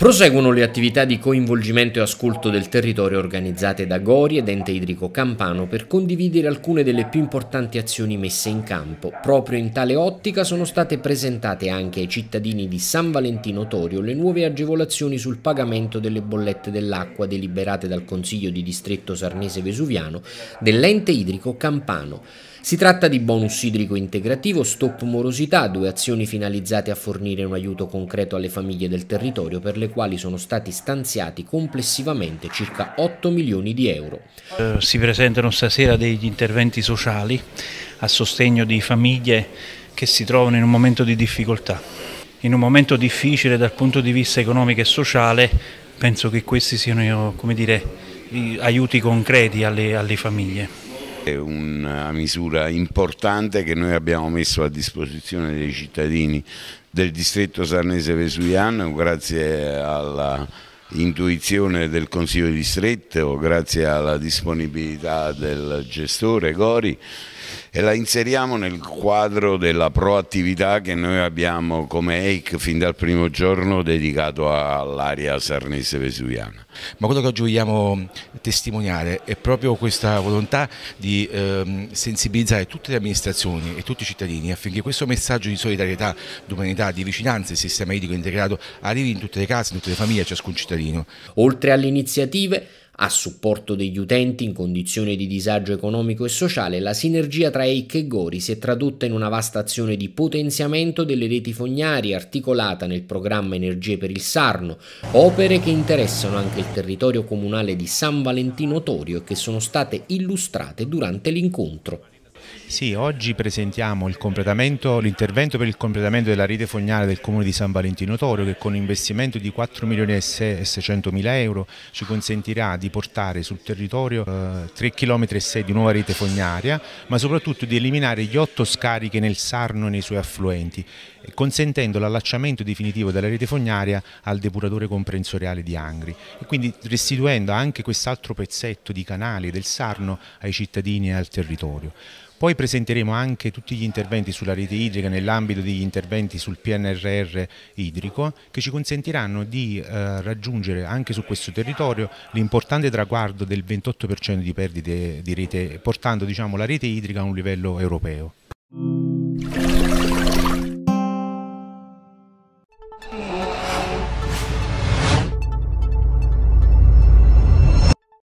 Proseguono le attività di coinvolgimento e ascolto del territorio organizzate da Gori ed Ente Idrico Campano per condividere alcune delle più importanti azioni messe in campo. Proprio in tale ottica sono state presentate anche ai cittadini di San Valentino Torio le nuove agevolazioni sul pagamento delle bollette dell'acqua deliberate dal Consiglio di Distretto Sarnese Vesuviano dell'Ente Idrico Campano. Si tratta di bonus idrico integrativo, stop morosità, due azioni finalizzate a fornire un aiuto concreto alle famiglie del territorio per le quali sono stati stanziati complessivamente circa 8 milioni di euro. Eh, si presentano stasera degli interventi sociali a sostegno di famiglie che si trovano in un momento di difficoltà. In un momento difficile dal punto di vista economico e sociale penso che questi siano dire, aiuti concreti alle, alle famiglie una misura importante che noi abbiamo messo a disposizione dei cittadini del distretto sarnese vesuviano grazie alla intuizione del Consiglio di Distretto, grazie alla disponibilità del gestore Gori e la inseriamo nel quadro della proattività che noi abbiamo come EIC fin dal primo giorno dedicato all'area sarnese vesuviana. Ma quello che oggi vogliamo testimoniare è proprio questa volontà di ehm, sensibilizzare tutte le amministrazioni e tutti i cittadini affinché questo messaggio di solidarietà, di umanità, di vicinanza al sistema idrico integrato arrivi in tutte le case, in tutte le famiglie, a ciascun cittadino cittadino. Oltre alle iniziative a supporto degli utenti in condizioni di disagio economico e sociale, la sinergia tra EIC e Gori si è tradotta in una vasta azione di potenziamento delle reti fognarie articolata nel programma Energie per il Sarno, opere che interessano anche il territorio comunale di San Valentino Torio e che sono state illustrate durante l'incontro. Sì, oggi presentiamo l'intervento per il completamento della rete fognale del Comune di San Valentino Torio che con un investimento di 4 milioni e 600 mila euro ci consentirà di portare sul territorio eh, 3 km di nuova rete fognaria ma soprattutto di eliminare gli 8 scariche nel Sarno e nei suoi affluenti consentendo l'allacciamento definitivo della rete fognaria al depuratore comprensoriale di Angri e quindi restituendo anche quest'altro pezzetto di canale del Sarno ai cittadini e al territorio. Poi presenteremo anche tutti gli interventi sulla rete idrica nell'ambito degli interventi sul PNRR idrico che ci consentiranno di eh, raggiungere anche su questo territorio l'importante traguardo del 28% di perdite di rete, portando diciamo, la rete idrica a un livello europeo.